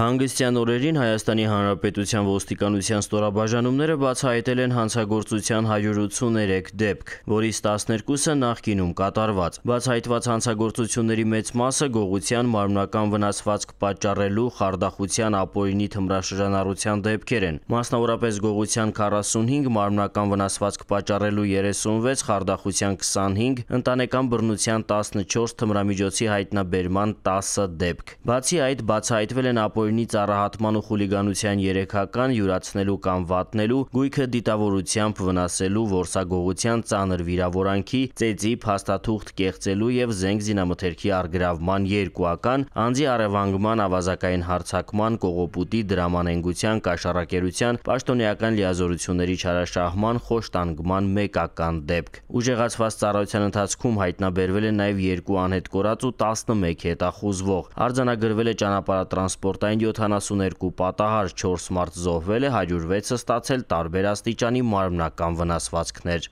Հանգստյան օրերին Հայաստանի Հանրապետության ոստիկանության ստորաբաժանումները բացահայտել են հանցագործության 183 դեպք, որից 12-ը նախկինում կատարված։ Բացահայտված հանցագործությունների մեծ մասը գողության, մարմնական վնասվածք պատճառելու, խարդախության, ապօրինի թմրաշրջանառության դեպքեր են։ Մասնավորապես գողության 45, մարմնական վնասվածք պատճառելու 36, խարդախության 25, ընտանեկան բռնության 14, թմրամիջոցի հայտնաբերման 10 դեպք։ Բացի այդ, բացահայտվել են ապօրինի Բիլբոյնի ծառահատման ու խուլիգանության երեքական յուրացնելու կամ վատնելու, գույքը դիտավորությամբ վնասելու, որսագողության ծանր վիրավորանքի, ծեծի, փաստաթուղթ կեղծելու եւ զենք զինամթերքի առգրավման երկուական, անձի առևանգման, ավազակային հարցակման, կողոպուտի, դրամանենգության, կաշառակերության, պաշտոնեական լիազորությունների չարաշահման, խոշտանգման մեկական դեպք։ Ուժեղացված ծառայության ընթացքում հայտնաբերվել է նաեւ երկու անհետ կորած ու 11 հետախուզվող։ Արձանագրվել է ճանապարհատրանսպորտային օդային 72 պատահար, 4 մարդ զոհվել է, 106-ը ստացել տարբեր աստիճանի մարմնական վնասվածքներ։